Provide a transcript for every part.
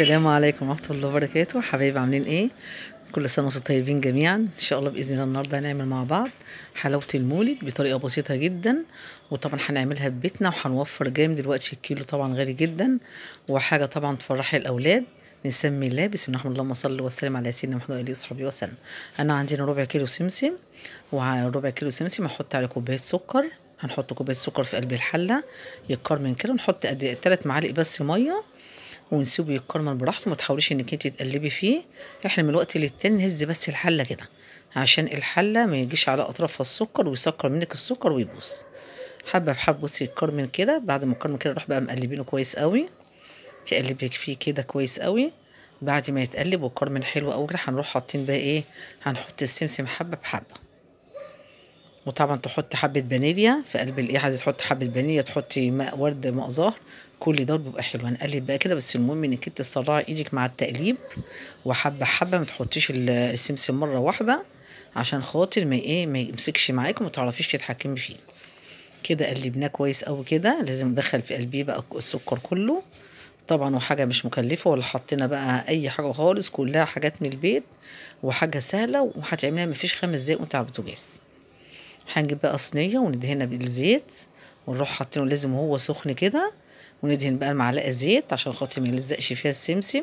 السلام عليكم ورحمة الله وبركاته حبايبي عاملين ايه كل سنة وانتم طيبين جميعا ان شاء الله بإذن الله النهاردة هنعمل مع بعض حلاوة المولد بطريقة بسيطة جدا وطبعا هنعملها في بيتنا وهنوفر جامد دلوقتي الكيلو طبعا غالي جدا وحاجة طبعا تفرحي الأولاد نسمي الله بسم الله الرحمن الرحيم اللهم صل وسلم على سيدنا محمد وآله وصحبه وسلم أنا عندنا ربع كيلو سمسم وربع كيلو سمسم هحط عليه كوباية سكر هنحط كوباية سكر في قلب الحلة يتكرمل كده ونحط قد تلات معالق بس مية ونسيبه يتكرمل براحته ما تحاوليش انك انت تقلبي فيه احنا من وقت للتاني نهز بس الحله كده عشان الحله ما يجيش على اطرافها السكر ويسكر منك السكر ويبوظ حبه بحبه بصي الكرمل كده بعد ما الكرمل كده نروح بقى مقلبينه كويس قوي تقلبي فيه كده كويس قوي بعد ما يتقلب والكرمل حلو قوي كده هنروح حاطين بقى ايه هنحط السمسم حبه بحبه وطبعا تحط حبه بانيليا في قلب الايه عايزه تحط حبه بانيليا تحطي ماء ورد ماء زهر كل ده بيبقى حلو هنقلب بقى كده بس المهم انك انت تسرعي ايدك مع التقليب وحبه حبه ما تحطيش السمسم مره واحده عشان خاطر ما ايه ما يمسكش معاك وما تعرفيش تتحكمي فيه كده قلبناه كويس قوي كده لازم ندخل في قلبيه بقى السكر كله طبعا وحاجه مش مكلفه ولا حطينا بقى اي حاجه خالص كلها حاجات من البيت وحاجه سهله وهتعملها مفيش خمس دقايق وانت على البوتاجاز هنجيب بقى صينيه وندهنها بالزيت ونروح حاطينه لازم وهو سخن كده وندهن بقى المعلقه زيت عشان خاطر ما يلزقش فيها السمسم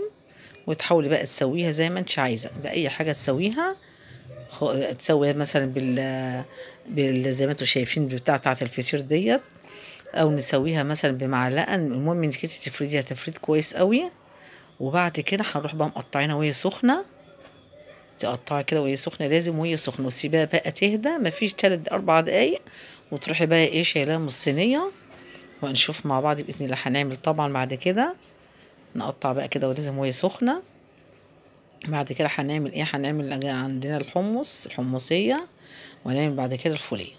وتحاولي بقى تسويها زي ما انت عايزه باي حاجه تسويها تسويها مثلا بال بال زي ما انتوا شايفين بتاع بتاعه الفطير ديت او نسويها مثلا بمعلقه المهم انك تفرديها تفريد كويس قوي وبعد كده هنروح بقى مقطعينها وهي سخنه تقطعها كده وهي سخنه لازم وهي سخنه وتسيبيها بقى تهدى مفيش تلت اربع دقايق وتروحي بقى ايه شايلاها من الصينيه وهنشوف مع بعض باذن الله هنعمل طبعا بعد كده نقطع بقى كده ولازم وهي سخنه بعد كده هنعمل ايه هنعمل عندنا الحمص الحمصيه ونعمل بعد كده الفوليه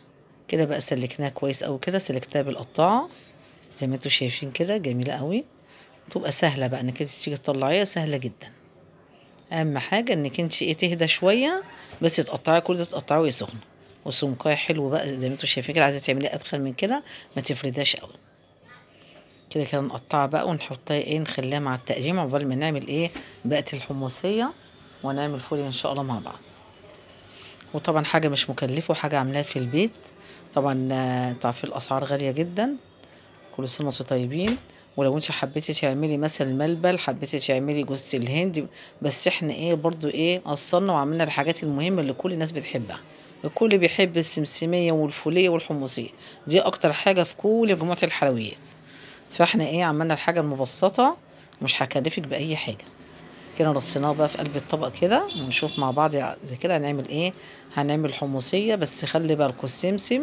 كده بقى سلكناها كويس قوي كده سلكتها بالقطاعه زي ما انتوا شايفين كده جميله قوي تبقى سهله بقى انك تيجي تطلعيها سهله جدا اهم حاجه انك انت ايه تهدى شويه بس تقطعي كل ده تقطعيه وهي سخنه وسمكايه حلو بقى زي ما انتم شايفين كده عايزه تعمليه ادخل من كده ما تفرداش قوي كده كده نقطعها بقى ونحطها ايه نخليها مع التقديم عقبال ما نعمل ايه بقت الحمصيه ونعمل فوليا ان شاء الله مع بعض وطبعا حاجه مش مكلفه وحاجه عاملاها في البيت طبعا انتوا آه، عارفين الاسعار غاليه جدا كل سنه وانتم طيبين ولو انت حبيتي تعملي مثلا ملبل حبيتي تعملي جوز الهند بس احنا ايه برضو ايه قصرنا وعملنا الحاجات المهمه اللي كل الناس بتحبها الكل بيحب السمسميه والفوليه والحمصيه دي اكتر حاجه في كل مجموعه الحلويات فاحنا ايه عملنا الحاجه المبسطه مش هكلفك باي حاجه كده رصيناه بقى في قلب الطبق كده ونشوف مع بعض كده هنعمل ايه هنعمل حمصيه بس خلي بالكم السمسم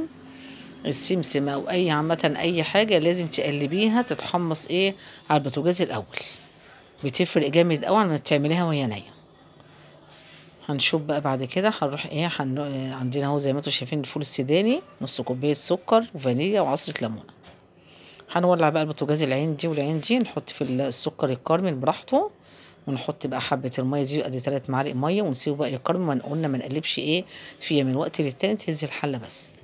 السمسم او اي عامه اي حاجه لازم تقلبيها تتحمص ايه على البوتاجاز الاول بتفرق جامد اوي ما بتعمليها وهي نيه هنشوف بقى بعد كده هنروح ايه حن... عندنا اهو زي ما انتم شايفين الفول السوداني نص كوبايه سكر وفانيليا وعصره ليمونه هنولع بقى البوتاجاز العين دي والعين دي نحط في السكر الكارمل براحته ونحط بقى حبه الميه دي ادي تلات معالق ميه ونسيبه بقى يكرمل ما قلنا ما نقلبش ايه فيها من وقت للتاني تهز الحله بس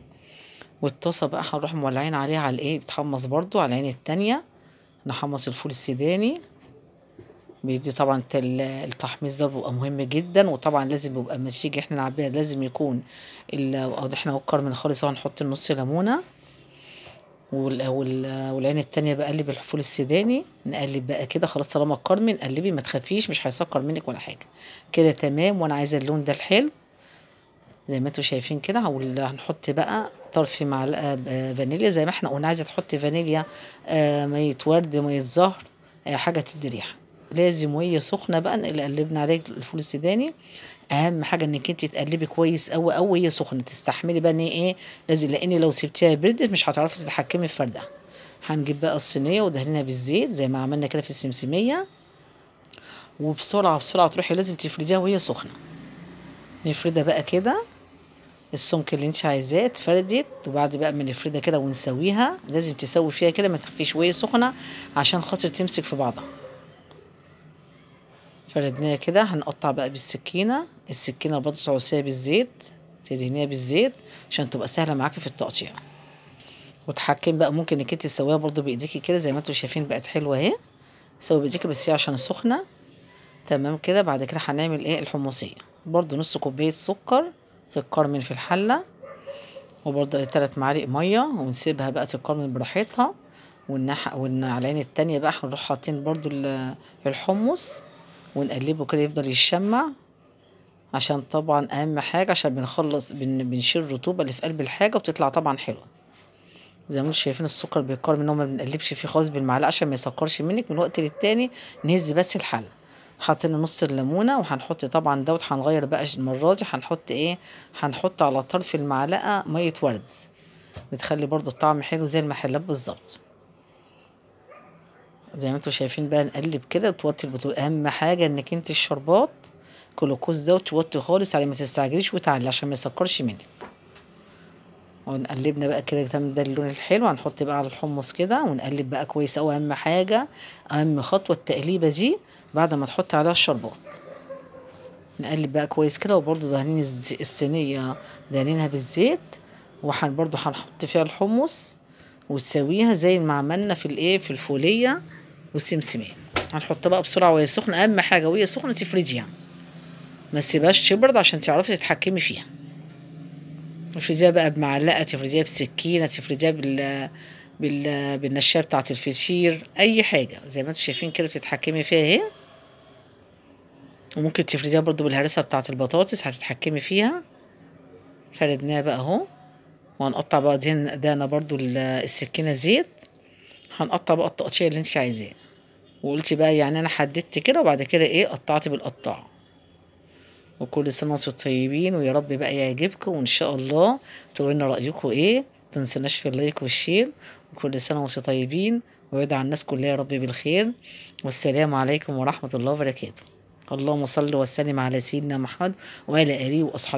والطاسة بقى هنروح مولعين عليها على الايه تتحمص برضو على العين التانية نحمص الفول السوداني بيدي طبعا التحميص ده بيبقى مهم جدا وطبعا لازم يبقى المشيج احنا نعبيها لازم يكون احنا وكر من خالص هنحط النص ليمونه والعين التانية بقلب الفول السوداني نقلب بقى كده خلاص طالما الكرمن قلبي ما تخافيش مش هيسكر منك ولا حاجه كده تمام وانا عايزه اللون ده الحلو زي ما انتوا شايفين كده هنحط بقى طرف معلقه آه، آه، فانيليا زي ما احنا قلنا عايزه تحطي فانيليا آه، ميه ورد ميه زهر حاجه تدي ريحه لازم وهي سخنه بقى قلبنا عليه الفول السوداني اهم حاجه انك انت تقلبي كويس قوي قوي وهي سخنه تستحملي بقى ان ايه لازم لان لو سبتيها بردت مش هتعرفي تتحكمي في فردها هنجيب بقى الصينيه ودهنيها بالزيت زي ما عملنا كده في السمسميه وبسرعه بسرعه تروحي لازم تفرديها وهي سخنه نفردها بقى كده السمك اللي انت عايزاه اتفردت وبعد بقى ما نفردها كده ونسويها لازم تسوي فيها كده ما تخفيش وهي سخنه عشان خاطر تمسك في بعضها فردناها كده هنقطع بقى بالسكينه السكينه برضه تعوسيها بالزيت تدهنيها بالزيت عشان تبقى سهله معاكي في التقطيع وتحكم بقى ممكن انك انت تسويها برضه بايديكي كده زي ما انتم شايفين بقت حلوه اهي سوي بايديكي بس هي عشان سخنه تمام كده بعد كده هنعمل ايه الحمصيه برضه نص كوبايه سكر تتكرمل في الحلة وبرضه تلات معالق مية ونسيبها بقى تتكرمل براحتها والنح على العين التانية بقى هنروح حاطين برضه الحمص ونقلبه كده يفضل يتشمع عشان طبعا اهم حاجة عشان بنخلص بن بنشيل الرطوبة اللي في قلب الحاجة وبتطلع طبعا حلوة زي ما انتم شايفين السكر بيتكرمل ان هو ما بنقلبش فيه خالص بالمعلقة عشان ما يسكرش منك من وقت للتاني نهز بس الحلة حاطين نص الليمونه وهنحط طبعا دوت هنغير بقى المره دي هنحط ايه هنحط على طرف المعلقه ميه ورد بتخلي برضو الطعم حلو زي المحلات بالظبط زي ما انتوا شايفين بقى نقلب كده وتوطي البطول اهم حاجه انك انت الشربات كلوكوز دوت توطي خالص على ما تستعجليش وتعلي عشان ما يسكرش منك ونقلبنا بقى كده ده اللون الحلو هنحط بقى على الحمص كده ونقلب بقى كويس قوي اهم حاجه اهم خطوه التقليبه دي بعد ما تحط عليها الشربات نقلب بقى كويس كده وبرده دهنين الصينيه دهنينها بالزيت وحن برده هنحط فيها الحمص ونسويها زي ما عملنا في الايه في الفوليه والسمسميه هنحط بقى بسرعه وهي سخنه اهم حاجه وهي سخنه تفرديها يعني. ما تسيبهاش تبرد عشان تعرفي تتحكمي فيها افرديها بقى بمعلقه تفرديها بسكينه تفرديها بال بال بالنشايه بتاعه الفشير اي حاجه زي ما انتم شايفين كده بتتحكمي فيها اهي وممكن تفرديها برضو بالهرسه بتاعه البطاطس هتتحكمي فيها فردناها بقى اهو وهنقطع بقى دهن ايدينا برضو السكينه زيت هنقطع بقى التقطيع اللي انت عايزاه وقلتي بقى يعني انا حددت كده وبعد كده ايه قطعت بالقطاعه وكل سنة وانتم طيبين ويا رب بقى يعجبكم وإن شاء الله تقولوا لنا رأيكم إيه تنسناش في اللايك والشير وكل سنة وانتم طيبين ويدعى الناس كلها يا رب بالخير والسلام عليكم ورحمة الله وبركاته اللهم صل وسلم على سيدنا محمد وعلى آله وأصحابه